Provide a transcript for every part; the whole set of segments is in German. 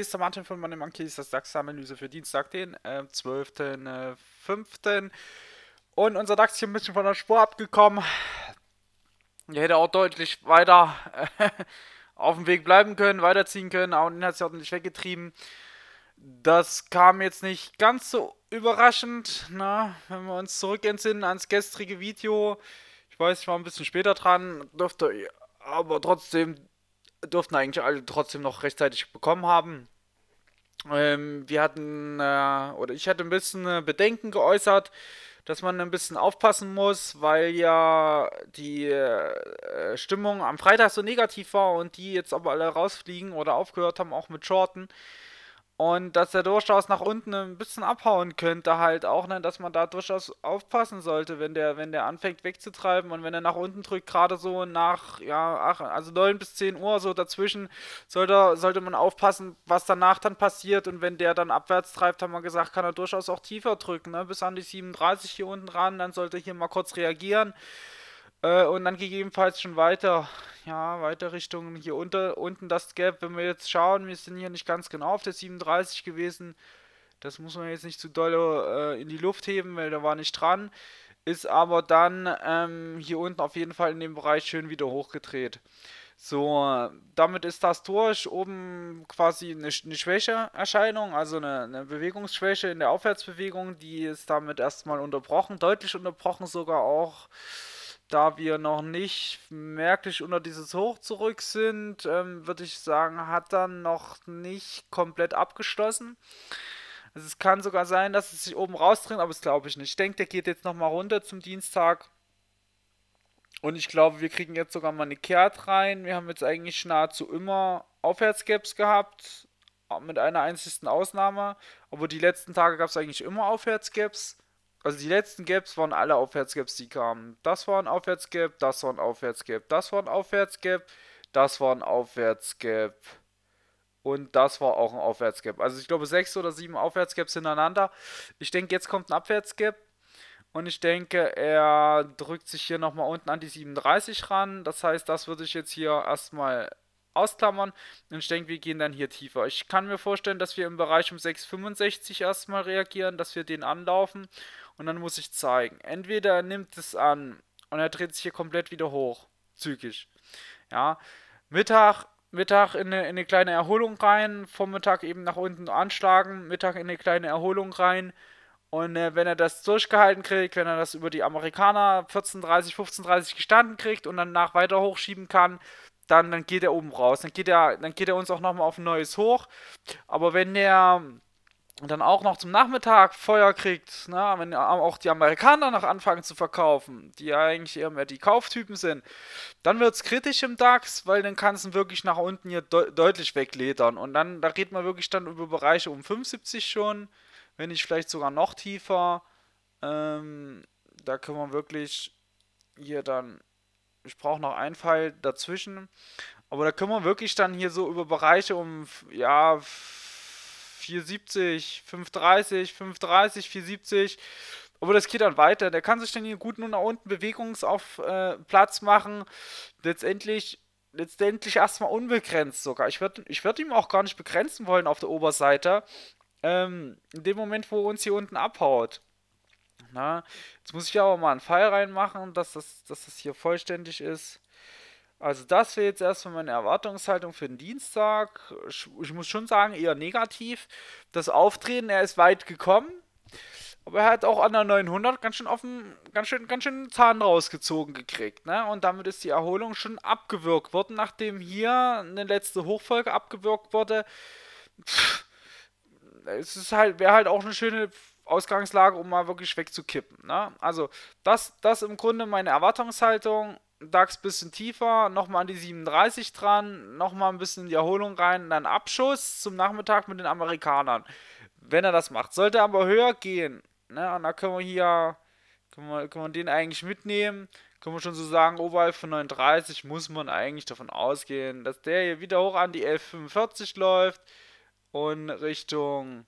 ist der Martin von Money Monkey, ist das DAX-Analyse für Dienstag, den äh, 12.05. Äh, Und unser DAX hier ein bisschen von der Spur abgekommen. Der hätte auch deutlich weiter äh, auf dem Weg bleiben können, weiterziehen können, aber den hat sie ordentlich weggetrieben. Das kam jetzt nicht ganz so überraschend, na, ne? wenn wir uns zurückentsinnen ans gestrige Video. Ich weiß, ich war ein bisschen später dran, dürfte aber trotzdem durften eigentlich alle trotzdem noch rechtzeitig bekommen haben. Ähm, wir hatten, äh, oder ich hatte ein bisschen äh, Bedenken geäußert, dass man ein bisschen aufpassen muss, weil ja die äh, Stimmung am Freitag so negativ war und die jetzt aber alle rausfliegen oder aufgehört haben, auch mit Shorten. Und dass er durchaus nach unten ein bisschen abhauen könnte, halt auch, ne, dass man da durchaus aufpassen sollte, wenn der, wenn der anfängt wegzutreiben und wenn er nach unten drückt, gerade so nach, ja, ach, also 9 bis 10 Uhr, so dazwischen, sollte, sollte man aufpassen, was danach dann passiert. Und wenn der dann abwärts treibt, haben wir gesagt, kann er durchaus auch tiefer drücken, ne, bis an die 37 hier unten ran, dann sollte er hier mal kurz reagieren. Äh, und dann gegebenenfalls schon weiter, ja, weiter Richtung hier unter, unten das Gap. Wenn wir jetzt schauen, wir sind hier nicht ganz genau auf der 37 gewesen. Das muss man jetzt nicht zu doll äh, in die Luft heben, weil da war nicht dran. Ist aber dann ähm, hier unten auf jeden Fall in dem Bereich schön wieder hochgedreht. So, damit ist das durch. Oben quasi eine, eine Schwächeerscheinung, also eine, eine, Bewegungsschwäche in der Aufwärtsbewegung. Die ist damit erstmal unterbrochen, deutlich unterbrochen sogar auch da wir noch nicht merklich unter dieses Hoch zurück sind, ähm, würde ich sagen, hat er noch nicht komplett abgeschlossen. Also es kann sogar sein, dass es sich oben rausdreht, aber das glaube ich nicht. Ich denke, der geht jetzt nochmal runter zum Dienstag. Und ich glaube, wir kriegen jetzt sogar mal eine Kehrt rein. Wir haben jetzt eigentlich nahezu immer Aufwärtsgaps gehabt, mit einer einzigen Ausnahme. Aber die letzten Tage gab es eigentlich immer Aufwärtsgaps. Also die letzten Gaps waren alle Aufwärtsgaps, die kamen. Das war ein Aufwärtsgap, das war ein Aufwärtsgap, das war ein Aufwärtsgap, das war ein Aufwärtsgap. Und das war auch ein Aufwärtsgap. Also ich glaube sechs oder sieben Aufwärtsgaps hintereinander. Ich denke, jetzt kommt ein Abwärtsgap. Und ich denke, er drückt sich hier nochmal unten an die 37 ran. Das heißt, das würde ich jetzt hier erstmal ausklammern. Und ich denke, wir gehen dann hier tiefer. Ich kann mir vorstellen, dass wir im Bereich um 6,65 erstmal reagieren, dass wir den anlaufen. Und dann muss ich zeigen. Entweder er nimmt es an und er dreht sich hier komplett wieder hoch. Zügig. Ja. Mittag Mittag in eine, in eine, kleine Erholung rein, Vormittag eben nach unten anschlagen, Mittag in eine kleine Erholung rein. Und äh, wenn er das durchgehalten kriegt, wenn er das über die Amerikaner 14,30, 15,30 gestanden kriegt und danach weiter hochschieben kann, dann, dann geht er oben raus. Dann geht er, dann geht er uns auch nochmal auf ein neues hoch. Aber wenn der dann auch noch zum Nachmittag Feuer kriegt, na, wenn auch die Amerikaner noch anfangen zu verkaufen, die ja eigentlich eher mehr die Kauftypen sind, dann wird es kritisch im DAX, weil dann kann es wirklich nach unten hier de deutlich wegledern. Und dann, da redet man wirklich dann über Bereiche um 75 schon, wenn nicht vielleicht sogar noch tiefer. Ähm, da können wir wirklich hier dann ich brauche noch einen Pfeil dazwischen. Aber da können wir wirklich dann hier so über Bereiche um, ja, 470, 530, 530, 470. Aber das geht dann weiter. Der kann sich dann hier gut nur nach unten Bewegungsplatz äh, machen. Letztendlich, letztendlich erstmal unbegrenzt sogar. Ich würde ich würd ihm auch gar nicht begrenzen wollen auf der Oberseite. Ähm, in dem Moment, wo er uns hier unten abhaut. Na? Jetzt muss ich aber mal einen Pfeil reinmachen, dass das, dass das hier vollständig ist. Also das wäre jetzt erstmal meine Erwartungshaltung für den Dienstag. Ich muss schon sagen, eher negativ. Das Auftreten, er ist weit gekommen. Aber er hat auch an der 900 ganz schön offen, ganz schön, ganz schön Zahn rausgezogen gekriegt, ne? Und damit ist die Erholung schon abgewürgt worden, nachdem hier eine letzte Hochfolge abgewürgt wurde. Pff, es ist halt, wäre halt auch eine schöne Ausgangslage, um mal wirklich wegzukippen. Ne? Also, das, das im Grunde meine Erwartungshaltung. DAX bisschen tiefer, nochmal an die 37 dran, nochmal ein bisschen in die Erholung rein, dann Abschuss zum Nachmittag mit den Amerikanern, wenn er das macht. Sollte aber höher gehen, ne? und da können wir hier, können wir, können wir den eigentlich mitnehmen, können wir schon so sagen, oberhalb von 39 muss man eigentlich davon ausgehen, dass der hier wieder hoch an die 11,45 läuft und Richtung,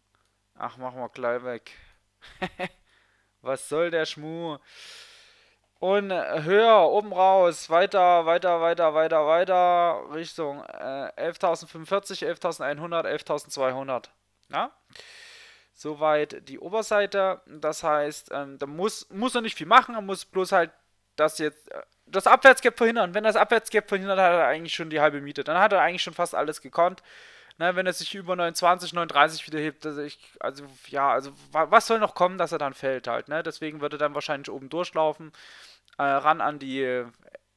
ach, machen wir gleich weg, Was soll der Schmuh? Und höher, oben raus, weiter, weiter, weiter, weiter, weiter, Richtung äh, 11.045, 11.100, 11.200. Soweit die Oberseite. Das heißt, ähm, da muss, muss er nicht viel machen, er muss bloß halt das jetzt, äh, das Abwärtsgap verhindern. Wenn er das Abwärtsgap verhindert, hat er eigentlich schon die halbe Miete. Dann hat er eigentlich schon fast alles gekonnt ne, wenn er sich über 29, 39 wieder hebt, also, ich, also ja, also was soll noch kommen, dass er dann fällt halt, ne? Deswegen würde er dann wahrscheinlich oben durchlaufen, äh, ran an die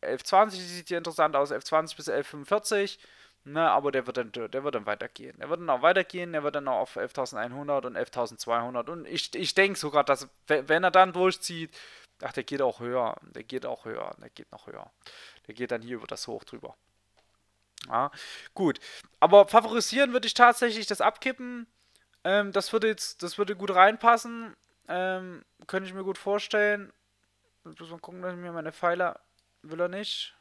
1120, äh, die sieht hier interessant aus, 1120 bis 1145. Ne, aber der wird dann der wird dann weitergehen. Der wird dann auch weitergehen, der wird dann auch auf 11.100 und 11.200 und ich, ich denke sogar, dass wenn er dann durchzieht, ach, der geht auch höher, der geht auch höher, der geht noch höher. Der geht dann hier über das Hoch drüber. Ja, gut. Aber favorisieren würde ich tatsächlich das Abkippen. Ähm, das würde jetzt, das würde gut reinpassen. Ähm, könnte ich mir gut vorstellen. Ich muss mal gucken, dass ich mir meine Pfeiler. Will er nicht.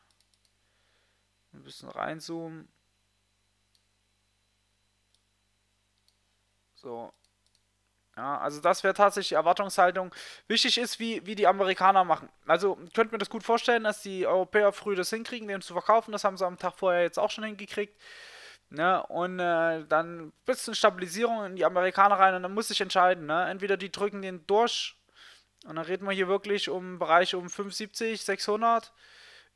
Ein bisschen reinzoomen. So, ja, also das wäre tatsächlich die Erwartungshaltung. Wichtig ist, wie, wie die Amerikaner machen. Also könnte mir das gut vorstellen, dass die Europäer früh das hinkriegen, den zu verkaufen. Das haben sie am Tag vorher jetzt auch schon hingekriegt. Ne? Und äh, dann ein bisschen Stabilisierung in die Amerikaner rein und dann muss ich entscheiden. Ne? Entweder die drücken den durch und dann reden wir hier wirklich um einen Bereich um 570, 600.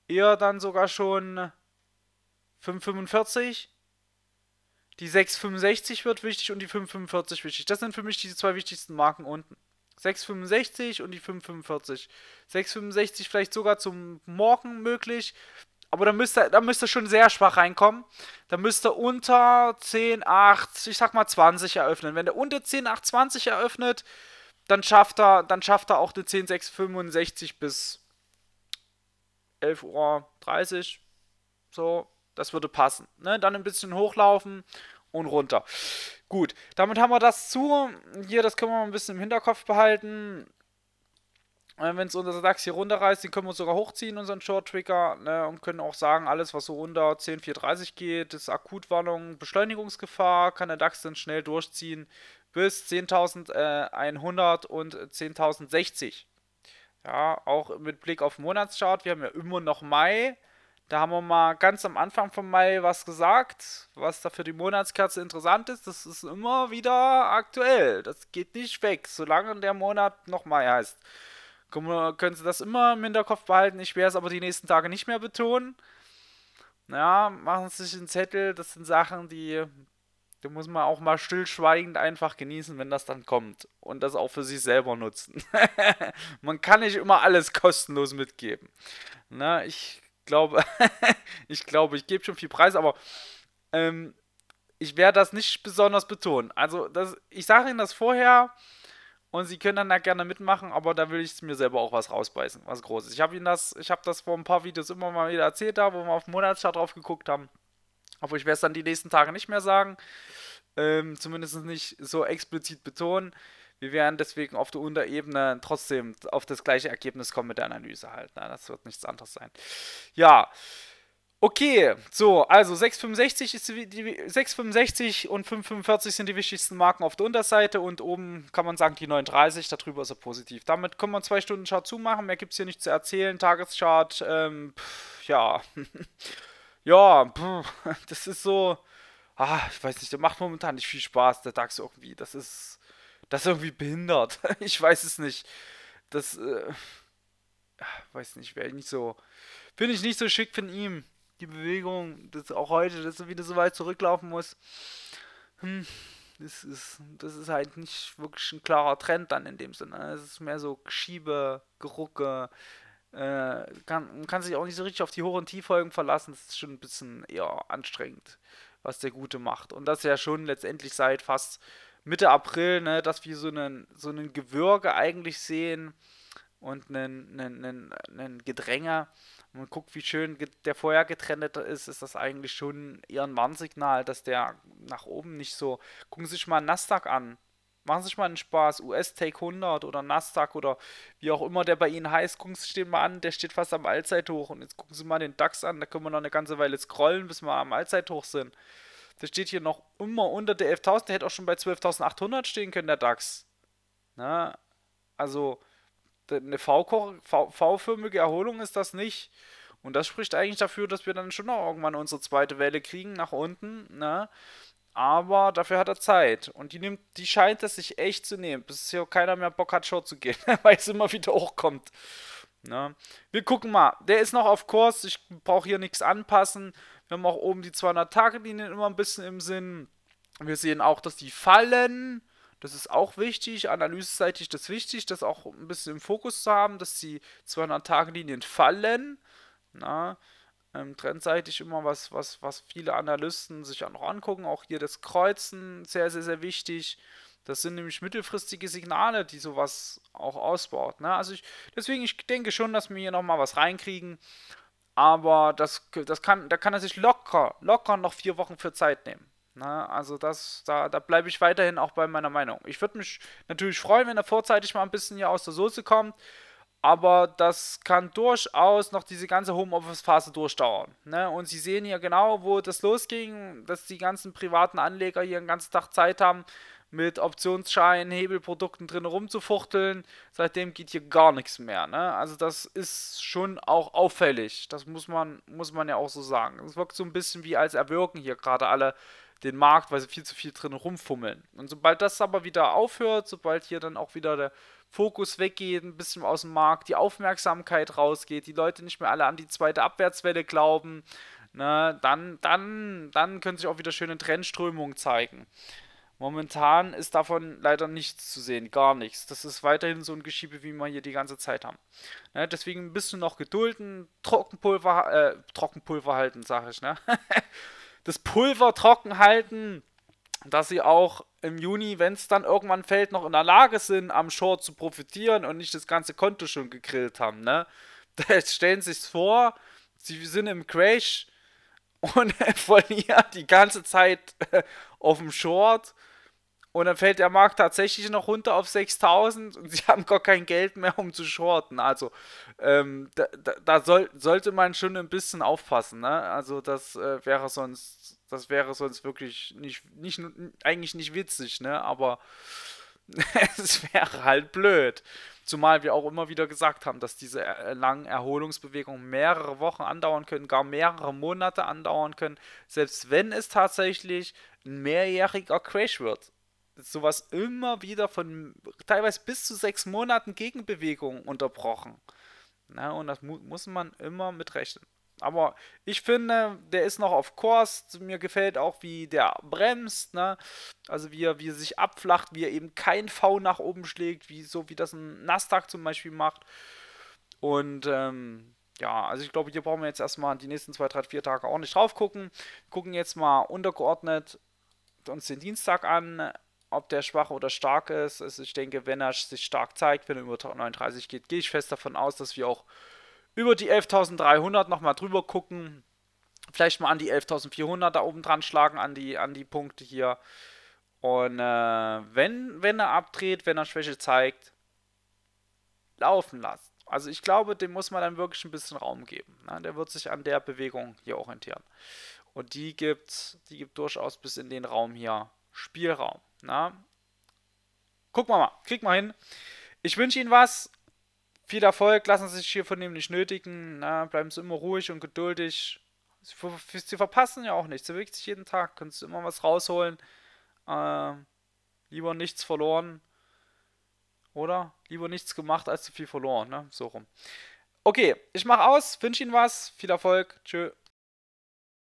Eher dann sogar schon 545 die 665 wird wichtig und die 545 wichtig. Das sind für mich die zwei wichtigsten Marken unten. 665 und die 545. 665 vielleicht sogar zum Morgen möglich. Aber da müsste, da müsste schon sehr schwach reinkommen. Da müsste unter 10, 8, ich sag mal 20 eröffnen. Wenn der unter 10, 8, 20 eröffnet, dann schafft er, dann schafft er auch eine 10, 6, 65 bis 11.30 Uhr. So, das würde passen. Ne? Dann ein bisschen hochlaufen und runter. Gut, damit haben wir das zu. Hier, das können wir mal ein bisschen im Hinterkopf behalten. Äh, wenn es unser DAX hier runterreißt, den können wir sogar hochziehen, unseren Short-Trigger, ne, und können auch sagen, alles, was so unter 10,430 geht, ist Akutwarnung, Beschleunigungsgefahr, kann der DAX dann schnell durchziehen bis 10.100 äh, und 10.060. Ja, auch mit Blick auf Monatschart, wir haben ja immer noch Mai, da haben wir mal ganz am Anfang vom Mai was gesagt, was da für die Monatskerze interessant ist. Das ist immer wieder aktuell. Das geht nicht weg, solange der Monat noch Mai heißt. Können Sie das immer im Hinterkopf behalten. Ich werde es aber die nächsten Tage nicht mehr betonen. Naja, machen Sie sich einen Zettel. Das sind Sachen, die, die muss man auch mal stillschweigend einfach genießen, wenn das dann kommt. Und das auch für sich selber nutzen. man kann nicht immer alles kostenlos mitgeben. Na, ne, ich glaube, ich glaube, ich gebe schon viel Preis, aber ähm, ich werde das nicht besonders betonen. Also, das, ich sage Ihnen das vorher und Sie können dann da gerne mitmachen, aber da will ich mir selber auch was rausbeißen, was Großes. Ich habe Ihnen das, ich habe das vor ein paar Videos immer mal wieder erzählt, da, wo wir auf den Monatschart drauf geguckt haben. Obwohl ich werde es dann die nächsten Tage nicht mehr sagen. Ähm, zumindest nicht so explizit betonen wir werden deswegen auf der Unterebene trotzdem auf das gleiche Ergebnis kommen mit der Analyse halt. Na, ne? das wird nichts anderes sein. Ja. Okay, so, also 665, ist die, die 665 und 545 sind die wichtigsten Marken auf der Unterseite und oben kann man sagen die 39, darüber ist er positiv. Damit können wir zwei Stunden Chart zumachen, mehr gibt es hier nicht zu erzählen. Tageschart, ähm, pff, ja, ja, pff, das ist so, ah, ich weiß nicht, der macht momentan nicht viel Spaß, der DAX irgendwie, das ist das ist irgendwie behindert. Ich weiß es nicht. Das, äh, weiß nicht, wäre ich nicht so, finde ich nicht so schick von ihm. Die Bewegung, das auch heute, dass er wieder so weit zurücklaufen muss. Hm, das ist, das ist halt nicht wirklich ein klarer Trend dann in dem Sinne. Es ist mehr so Schiebe, Gerucke. Äh, kann, kann sich auch nicht so richtig auf die hohen und Tieffolgen verlassen. Das ist schon ein bisschen eher anstrengend, was der Gute macht. Und das ist ja schon letztendlich seit fast Mitte April, ne, dass wir so einen, so einen Gewürge eigentlich sehen und einen, einen, einen, einen Gedränger. Und man guckt, wie schön der vorher getrennte ist, ist das eigentlich schon eher ein Warnsignal, dass der nach oben nicht so. Gucken Sie sich mal Nasdaq an. Machen Sie sich mal einen Spaß. US Take 100 oder Nasdaq oder wie auch immer der bei Ihnen heißt. Gucken Sie sich den mal an. Der steht fast am Allzeithoch. Und jetzt gucken Sie mal den DAX an. Da können wir noch eine ganze Weile scrollen, bis wir am Allzeithoch sind. Der steht hier noch immer unter der 11.000. Der hätte auch schon bei 12.800 stehen können, der DAX. Na, also eine V-förmige Erholung ist das nicht. Und das spricht eigentlich dafür, dass wir dann schon noch irgendwann unsere zweite Welle kriegen nach unten. Na? Aber dafür hat er Zeit. Und die, nimmt, die scheint es sich echt zu nehmen, bis hier keiner mehr Bock hat, Short zu gehen, weil es immer wieder hochkommt. Na? Wir gucken mal. Der ist noch auf Kurs. Ich brauche hier nichts anpassen. Wir haben auch oben die 200-Tage-Linien immer ein bisschen im Sinn. Wir sehen auch, dass die fallen. Das ist auch wichtig. Analyseseitig ist das wichtig, das auch ein bisschen im Fokus zu haben, dass die 200-Tage-Linien fallen. Na, ähm, trendseitig immer was, was, was viele Analysten sich auch noch angucken. Auch hier das Kreuzen, sehr, sehr, sehr wichtig. Das sind nämlich mittelfristige Signale, die sowas auch ausbaut. Ne? Also ich, deswegen, ich denke schon, dass wir hier nochmal was reinkriegen. Aber das, das kann, da kann er sich locker, locker noch vier Wochen für Zeit nehmen. Na, ne? also das, da, da bleibe ich weiterhin auch bei meiner Meinung. Ich würde mich natürlich freuen, wenn er vorzeitig mal ein bisschen hier aus der Soße kommt. Aber das kann durchaus noch diese ganze Homeoffice-Phase durchdauern. Ne? Und Sie sehen hier genau, wo das losging, dass die ganzen privaten Anleger hier den ganzen Tag Zeit haben, mit Optionsscheinen, Hebelprodukten drin rumzufuchteln. Seitdem geht hier gar nichts mehr. Ne? Also das ist schon auch auffällig. Das muss man, muss man ja auch so sagen. Es wirkt so ein bisschen wie als erwürgen hier gerade alle den Markt, weil sie viel zu viel drin rumfummeln. Und sobald das aber wieder aufhört, sobald hier dann auch wieder der Fokus weggeht, ein bisschen aus dem Markt, die Aufmerksamkeit rausgeht, die Leute nicht mehr alle an die zweite Abwärtswelle glauben, ne, dann, dann, dann können sich auch wieder schöne Trendströmungen zeigen. Momentan ist davon leider nichts zu sehen, gar nichts. Das ist weiterhin so ein Geschiebe, wie wir hier die ganze Zeit haben. Ne, deswegen ein bisschen noch gedulden, Trockenpulver, äh, Trockenpulver halten, sag ich. Ne? das Pulver trocken halten, dass sie auch im Juni, wenn es dann irgendwann fällt, noch in der Lage sind, am Short zu profitieren und nicht das ganze Konto schon gegrillt haben. Ne? Jetzt stellen sie sich vor, sie sind im Crash und verlieren die ganze Zeit auf dem Short. Und dann fällt der Markt tatsächlich noch runter auf 6000 und sie haben gar kein Geld mehr, um zu shorten. Also ähm, da, da, da soll, sollte man schon ein bisschen aufpassen. Ne? Also das äh, wäre sonst, das wäre sonst wirklich nicht, nicht, eigentlich nicht witzig, ne? aber es wäre halt blöd. Zumal wir auch immer wieder gesagt haben, dass diese äh, langen Erholungsbewegungen mehrere Wochen andauern können, gar mehrere Monate andauern können, selbst wenn es tatsächlich ein mehrjähriger Crash wird. Sowas immer wieder von teilweise bis zu sechs Monaten Gegenbewegungen unterbrochen. Na, und das mu muss man immer mitrechnen. Aber ich finde, der ist noch auf Kurs. Mir gefällt auch, wie der bremst, ne? Also wie er, wie er sich abflacht, wie er eben kein V nach oben schlägt, wie so wie das ein Nasdaq zum Beispiel macht. Und ähm, ja, also ich glaube, hier brauchen wir jetzt erstmal die nächsten zwei, drei, vier Tage auch nicht drauf gucken. Wir gucken jetzt mal untergeordnet uns den Dienstag an, ob der schwach oder stark ist. Also ich denke, wenn er sich stark zeigt, wenn er über 39 geht, gehe ich fest davon aus, dass wir auch über die 11.300 nochmal drüber gucken. Vielleicht mal an die 11.400 da oben dran schlagen, an die, an die Punkte hier. Und äh, wenn, wenn er abdreht, wenn er Schwäche zeigt, laufen lassen. Also ich glaube, dem muss man dann wirklich ein bisschen Raum geben. Ne? Der wird sich an der Bewegung hier orientieren. Und die gibt, die gibt durchaus bis in den Raum hier Spielraum. Ne? Gucken wir mal. Kriegen mal hin. Ich wünsche Ihnen was. Viel Erfolg, lassen Sie sich hier von hiervon nicht nötigen. Na, bleiben Sie immer ruhig und geduldig. Sie, Sie verpassen ja auch nichts. Sie bewegt sich jeden Tag, können Sie immer was rausholen. Äh, lieber nichts verloren. Oder? Lieber nichts gemacht als zu viel verloren, ne? So rum. Okay, ich mache aus, wünsche Ihnen was. Viel Erfolg. Tschö.